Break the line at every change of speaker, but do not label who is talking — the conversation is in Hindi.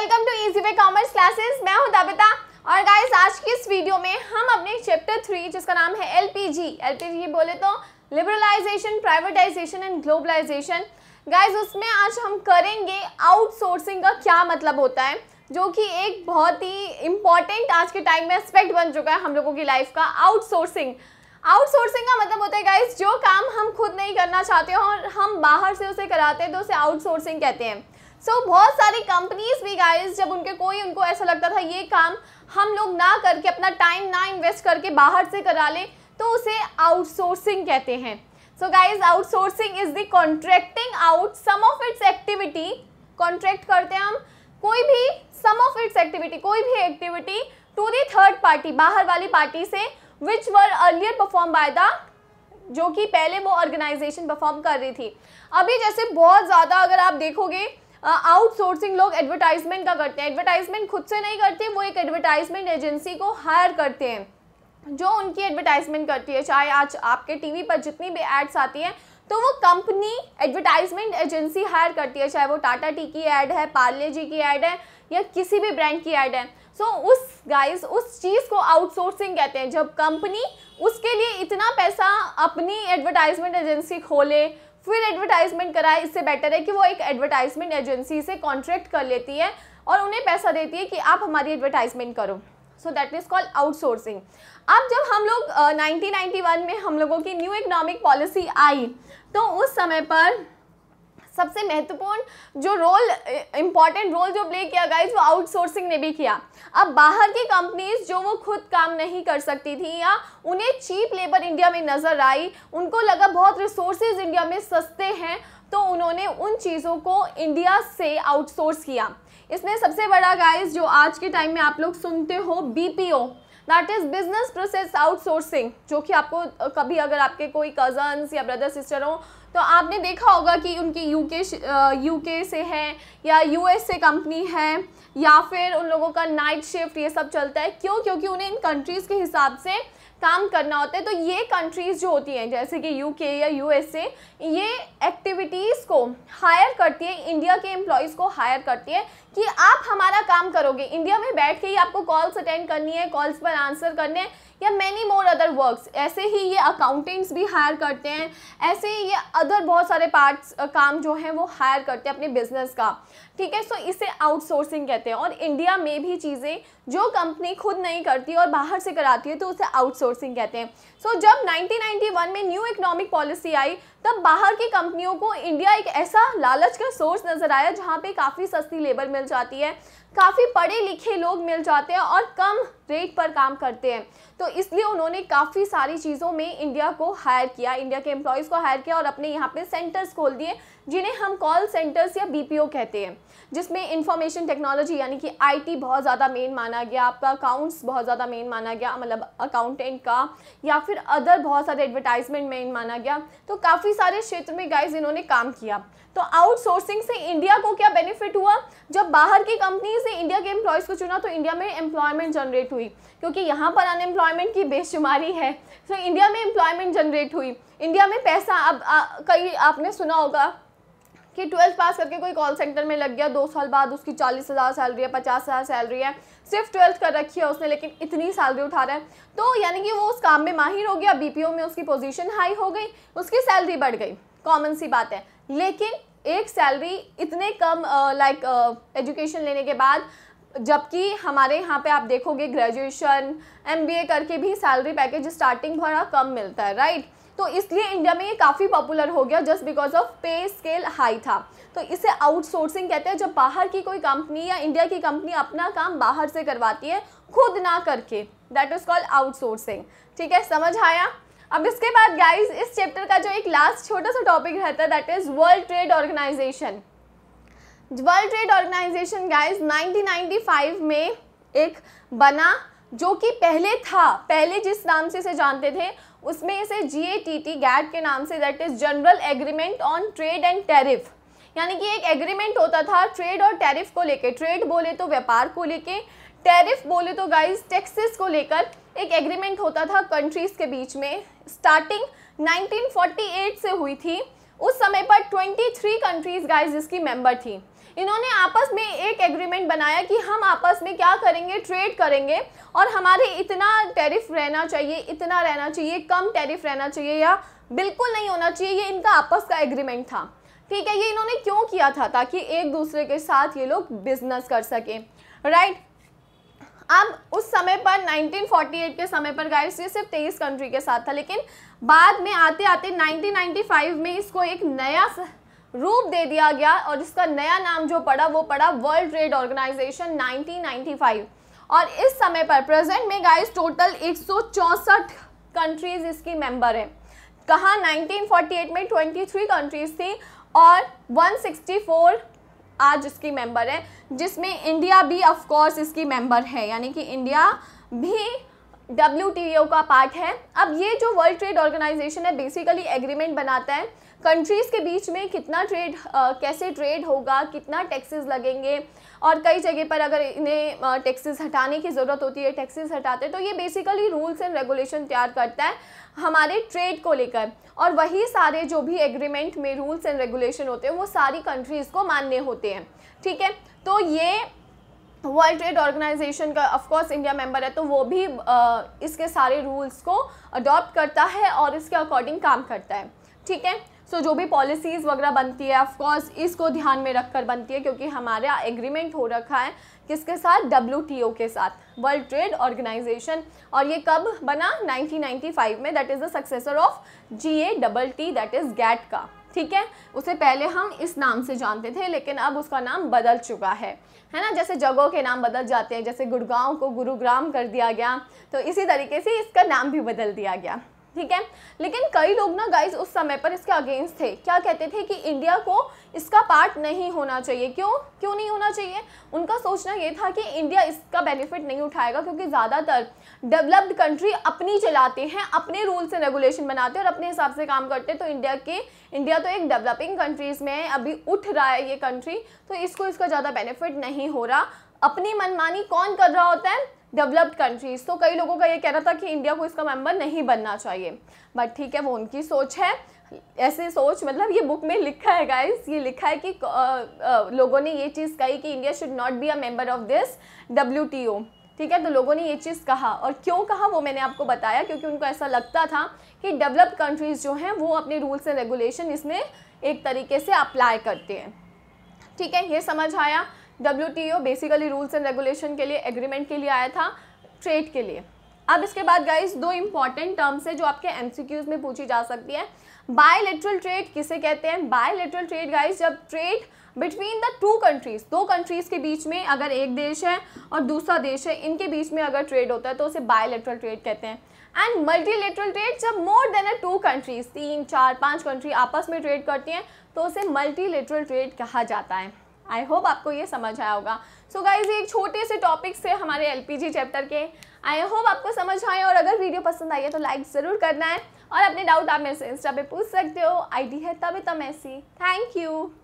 Welcome to easy way commerce classes मैं हूं दबिता और गाइस आज की इस वीडियो में हम अपने चैप्टर थ्री जिसका नाम है एलपीजी एलपीजी बोले तो liberalisation privatisation and globalisation guys उसमें आज हम करेंगे आउटसोर्सिंग का क्या मतलब होता है जो कि एक बहुत ही इम्पॉर्टेंट आज के टाइम में एस्पेक्ट बन चुका है हम लोगों की लाइफ का आउटसोर्सिंग आउटसोर्सिंग का मतलब होता है गाइस जो काम हम खुद नहीं करना चाहते हो और हम बाहर से उसे कराते हैं तो उसे आउटसोर्सिंग कहते हैं सो so, बहुत सारी कंपनीज भी गाइस जब उनके कोई उनको ऐसा लगता था ये काम हम लोग ना करके अपना टाइम ना इन्वेस्ट करके बाहर से करा लें तो उसे आउटसोर्सिंग कहते हैं so guys outsourcing is the contracting out some of its activity contract करते हैं हम कोई भी सम ऑफ इट्स एक्टिविटी कोई भी activity to the third party बाहर वाली पार्टी से which were earlier perform by the जो कि पहले वो ऑर्गेनाइजेशन परफॉर्म कर रही थी अभी जैसे बहुत ज़्यादा अगर आप देखोगे आउटसोर्सिंग लोग एडवर्टाइजमेंट का करते हैं एडवर्टाइजमेंट खुद से नहीं करते वो एक एडवर्टाइजमेंट एजेंसी को हायर करते हैं जो उनकी एडवर्टाइजमेंट करती है चाहे आज आपके टीवी पर जितनी भी एड्स आती हैं तो वो कंपनी एडवर्टाइजमेंट एजेंसी हायर करती है चाहे वो टाटा टी की एड है पार्ले जी की एड है या किसी भी ब्रांड की एड है सो so, उस गाइस उस चीज़ को आउटसोर्सिंग कहते हैं जब कंपनी उसके लिए इतना पैसा अपनी एडवर्टाइजमेंट एजेंसी खोले फिर एडवर्टाइजमेंट कराए इससे बेटर है कि वो एक एडवर्टाइजमेंट एजेंसी से कॉन्ट्रैक्ट कर लेती है और उन्हें पैसा देती है कि आप हमारी एडवर्टाइजमेंट करो so that is called outsourcing अब जब हम लोग uh, 1991 में हम लोगों की न्यू इकोनॉमिक पॉलिसी आई तो उस समय पर सबसे महत्वपूर्ण जो रोल इम्पॉर्टेंट रोल जो प्ले किया गाइज वो आउटसोर्सिंग ने भी किया अब बाहर की कंपनीज जो वो खुद काम नहीं कर सकती थी या उन्हें चीप लेबर इंडिया में नज़र आई उनको लगा बहुत रिसोर्सेज इंडिया में सस्ते हैं तो उन्होंने उन चीज़ों को इंडिया से आउटसोर्स किया इसमें सबसे बड़ा गाइज जो आज के टाइम में आप लोग सुनते हो B that is business process outsourcing जो कि आपको कभी अगर आपके कोई कजन्स या ब्रदर सिस्टर हो तो आपने देखा होगा कि उनकी यूके यूके से है या यूएस से कंपनी है या फिर उन लोगों का नाइट शिफ्ट ये सब चलता है क्यों क्योंकि उन्हें इन कंट्रीज़ के हिसाब से काम करना होता है तो ये कंट्रीज़ जो होती हैं जैसे कि यूके या यूएसए ये एक्टिविटीज़ को हायर करती है इंडिया के एम्प्लॉयज़ को हायर करती है कि आप हमारा काम करोगे इंडिया में बैठ के ही आपको कॉल्स अटेंड करनी है कॉल्स पर आंसर करने हैं या मैनी मोर अदर वर्क्स ऐसे ही ये अकाउंटेंट्स भी हायर करते हैं ऐसे ही ये अदर बहुत सारे पार्ट्स काम जो हैं वो हायर करते हैं अपने बिजनेस का ठीक है सो इसे आउटसोर्सिंग कहते हैं और इंडिया में भी चीज़ें जो कंपनी खुद नहीं करती और बाहर से कराती है तो उसे आउटसोर्स आउटसोर्सिंग कहते हैं सो so, जब 1991 में न्यू इकोनॉमिक पॉलिसी आई तब बाहर की कंपनियों को इंडिया एक ऐसा लालच का सोर्स नज़र आया जहाँ पे काफ़ी सस्ती लेबर मिल जाती है काफ़ी पढ़े लिखे लोग मिल जाते हैं और कम रेट पर काम करते हैं तो इसलिए उन्होंने काफ़ी सारी चीज़ों में इंडिया को हायर किया इंडिया के एम्प्लॉयज़ को हायर किया और अपने यहाँ पे सेंटर्स खोल दिए जिन्हें हम कॉल सेंटर्स या बीपीओ कहते हैं जिसमें इंफॉर्मेशन टेक्नोलॉजी यानी कि आईटी बहुत ज़्यादा मेन माना गया आपका अकाउंट्स बहुत ज़्यादा मेन माना गया मतलब अकाउंटेंट का या फिर अदर बहुत सारे एडवर्टाइजमेंट मेन माना गया तो काफ़ी सारे क्षेत्र में गाइज इन्होंने काम किया तो आउटसोर्सिंग से इंडिया को क्या बेनिफिट हुआ जब बाहर की कंपनी से इंडिया के एम्प्लॉयज़ को चुना तो इंडिया में एम्प्लॉयमेंट जनरेट हुई क्योंकि यहाँ पर अनएम्प्लॉयमेंट की बेशुमारी है तो so, इंडिया में एम्प्लॉयमेंट जनरेट हुई इंडिया में पैसा अब कई आपने सुना होगा कि ट्वेल्थ पास करके कोई कॉल सेंटर में लग गया दो साल बाद उसकी चालीस हज़ार सैलरी है पचास हज़ार सैलरी है सिर्फ ट्वेल्थ कर रखी है उसने लेकिन इतनी सैलरी उठा रहा है तो यानी कि वो उस काम में माहिर हो गया बीपीओ में उसकी पोजीशन हाई हो गई उसकी सैलरी बढ़ गई कॉमन सी बात है लेकिन एक सैलरी इतने कम लाइक एजुकेशन लेने के बाद जबकि हमारे यहाँ पे आप देखोगे ग्रेजुएशन एमबीए करके भी सैलरी पैकेज स्टार्टिंग बड़ा कम मिलता है राइट तो इसलिए इंडिया में ये काफ़ी पॉपुलर हो गया just because of pay scale high था तो इसे आउटसोर्सिंग कहते हैं जब बाहर की कोई कंपनी या इंडिया की कंपनी अपना काम बाहर से करवाती है खुद ना करके दैट इज़ कॉल्ड आउटसोर्सिंग ठीक है समझ आया अब इसके बाद गाइज इस चैप्टर का जो एक लास्ट छोटा सा टॉपिक रहता है that is world trade organisation world trade organisation guys 1995 में एक बना जो कि पहले था पहले जिस नाम से इसे जानते थे उसमें इसे G A T T GATT के नाम से that is general agreement on trade and tariff यानी कि एक एग्रीमेंट होता था ट्रेड और टेरिफ को लेके ट्रेड बोले तो व्यापार को लेके टेरिफ बोले तो गाइज टैक्सेस को लेकर एक एग्रीमेंट होता था कंट्रीज़ के बीच में स्टार्टिंग 1948 से हुई थी उस समय पर 23 कंट्रीज गाइस इसकी मेंबर थी इन्होंने आपस में एक एग्रीमेंट बनाया कि हम आपस में क्या करेंगे ट्रेड करेंगे और हमारे इतना टैरिफ रहना चाहिए इतना रहना चाहिए कम टैरिफ रहना चाहिए या बिल्कुल नहीं होना चाहिए ये इनका आपस का एग्रीमेंट था ठीक है ये इन्होंने क्यों किया था ताकि एक दूसरे के साथ ये लोग बिजनेस कर सकें राइट right? अब उस समय पर 1948 के समय पर गाइस ये सिर्फ तेईस कंट्री के साथ था लेकिन बाद में आते आते 1995 में इसको एक नया रूप दे दिया गया और इसका नया नाम जो पड़ा वो पड़ा वर्ल्ड ट्रेड ऑर्गेनाइजेशन 1995 और इस समय पर प्रेजेंट में गाइस टोटल एक कंट्रीज इसकी मेंबर हैं कहाँ 1948 में 23 कंट्रीज थी और 164 आज इसकी मेंबर है जिसमें इंडिया भी ऑफ कोर्स इसकी मेंबर है यानी कि इंडिया भी डब्ल्यू का पार्ट है अब ये जो वर्ल्ड ट्रेड ऑर्गेनाइजेशन है बेसिकली एग्रीमेंट बनाता है कंट्रीज़ के बीच में कितना ट्रेड कैसे ट्रेड होगा कितना टैक्सेस लगेंगे और कई जगह पर अगर इन्हें टैक्सेस हटाने की ज़रूरत होती है टैक्सेस हटाते हैं तो ये बेसिकली रूल्स एंड रेगुलेशन तैयार करता है हमारे ट्रेड को लेकर और वही सारे जो भी एग्रीमेंट में रूल्स एंड रेगुलेशन होते हैं वो सारी कंट्रीज़ को मान्य होते हैं ठीक है तो ये वर्ल्ड ट्रेड ऑर्गेनाइजेशन का ऑफ कोर्स इंडिया मेंबर है तो वो भी आ, इसके सारे रूल्स को अडॉप्ट करता है और इसके अकॉर्डिंग काम करता है ठीक है सो जो भी पॉलिसीज़ वगैरह बनती है ऑफ कोर्स इसको ध्यान में रखकर बनती है क्योंकि हमारा एग्रीमेंट हो रखा है किसके साथ डब्ल्यू के साथ वर्ल्ड ट्रेड ऑर्गेनाइजेशन और ये कब बना 1995 में that is the successor of G A double T that is GATT का ठीक है उसे पहले हम इस नाम से जानते थे लेकिन अब उसका नाम बदल चुका है है ना जैसे जगहों के नाम बदल जाते हैं जैसे गुड़गांव को गुरुग्राम कर दिया गया तो इसी तरीके से इसका नाम भी बदल दिया गया ठीक है लेकिन कई लोग ना गाइज उस समय पर इसके अगेंस्ट थे क्या कहते थे कि इंडिया को इसका पार्ट नहीं होना चाहिए क्यों क्यों नहीं होना चाहिए उनका सोचना ये था कि इंडिया इसका बेनिफिट नहीं उठाएगा क्योंकि ज़्यादातर डेवलप्ड कंट्री अपनी चलाते हैं अपने रूल्स एंड रेगुलेशन बनाते हैं और अपने हिसाब से काम करते हैं तो इंडिया के इंडिया तो एक डेवलपिंग कंट्रीज़ में है अभी उठ रहा है ये कंट्री तो इसको इसका ज़्यादा बेनिफिट नहीं हो रहा अपनी मनमानी कौन कर रहा होता है डेवलप्ड कंट्रीज तो कई लोगों का ये कहना था कि इंडिया को इसका मेंबर नहीं बनना चाहिए बट ठीक है वो उनकी सोच है ऐसे सोच मतलब ये बुक में लिखा है गाइस ये लिखा है कि आ, आ, लोगों ने ये चीज़ कही कि India should not be a member of this W ठीक है तो लोगों ने ये चीज़ कहा और क्यों कहा वो मैंने आपको बताया क्योंकि उनको ऐसा लगता था कि डेवलप्ड कंट्रीज़ जो हैं वो अपने रूल्स एंड रेगुलेशन इसमें एक तरीके से अप्लाई करते हैं ठीक है ये समझ आया W basically rules and regulation के लिए एग्रीमेंट के लिए आया था ट्रेड के लिए अब इसके बाद गाइज दो इंपॉर्टेंट टर्म्स है जो आपके क्यूज में पूछी जा सकती है बायोलिट्रल ट्रेड किसे कहते हैं बायोलिट्रल ट्रेड गाइज जब trade between the two countries दो कंट्रीज के बीच में अगर एक देश है और दूसरा देश है इनके बीच में अगर ट्रेड होता है तो उसे बायोलिट्रल ट्रेड कहते हैं एंड मल्टीलेटरल ट्रेड जब more than a two countries तीन चार पाँच कंट्री आपस में ट्रेड करती हैं तो उसे मल्टीलेटरल ट्रेड कहा जाता है आई होप आपको ये समझ आया होगा सो so गाइज ये एक छोटे से टॉपिक से हमारे जी चैप्टर के आई होप आपको समझ आए और अगर वीडियो पसंद आई है तो लाइक ज़रूर करना है और अपने डाउट आप मेरे से इंस्टा पे पूछ सकते हो आईडी है तभी तम ऐसी थैंक यू